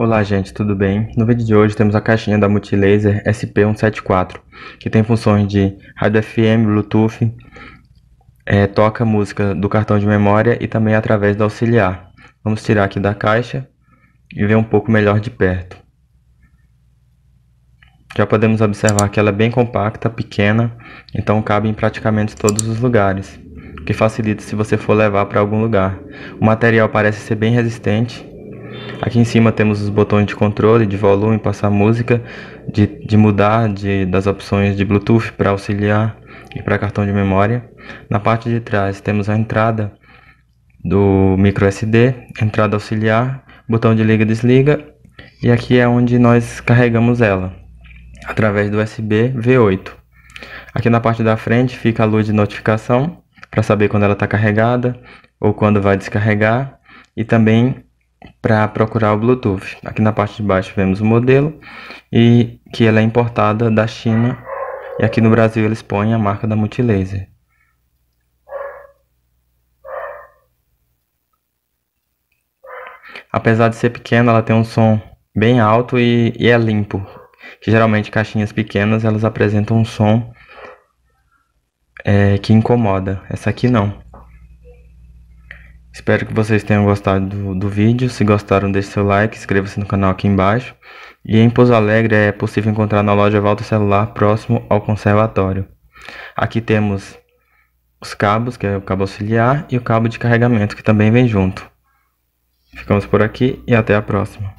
Olá gente, tudo bem? No vídeo de hoje temos a caixinha da Multilaser SP174 que tem funções de rádio FM, Bluetooth, é, toca música do cartão de memória e também através do auxiliar. Vamos tirar aqui da caixa e ver um pouco melhor de perto. Já podemos observar que ela é bem compacta, pequena, então cabe em praticamente todos os lugares, o que facilita se você for levar para algum lugar. O material parece ser bem resistente Aqui em cima temos os botões de controle, de volume, passar música, de, de mudar de, das opções de Bluetooth para auxiliar e para cartão de memória. Na parte de trás temos a entrada do micro SD, entrada auxiliar, botão de liga e desliga e aqui é onde nós carregamos ela através do USB V8. Aqui na parte da frente fica a luz de notificação para saber quando ela está carregada ou quando vai descarregar e também para procurar o Bluetooth. Aqui na parte de baixo vemos o modelo e que ela é importada da China e aqui no Brasil eles põem a marca da Multilaser. Apesar de ser pequena, ela tem um som bem alto e, e é limpo. Que geralmente caixinhas pequenas elas apresentam um som é, que incomoda. Essa aqui não. Espero que vocês tenham gostado do, do vídeo. Se gostaram, deixe seu like, inscreva-se no canal aqui embaixo. E em Pouso Alegre é possível encontrar na loja volta Celular, próximo ao conservatório. Aqui temos os cabos, que é o cabo auxiliar, e o cabo de carregamento, que também vem junto. Ficamos por aqui e até a próxima.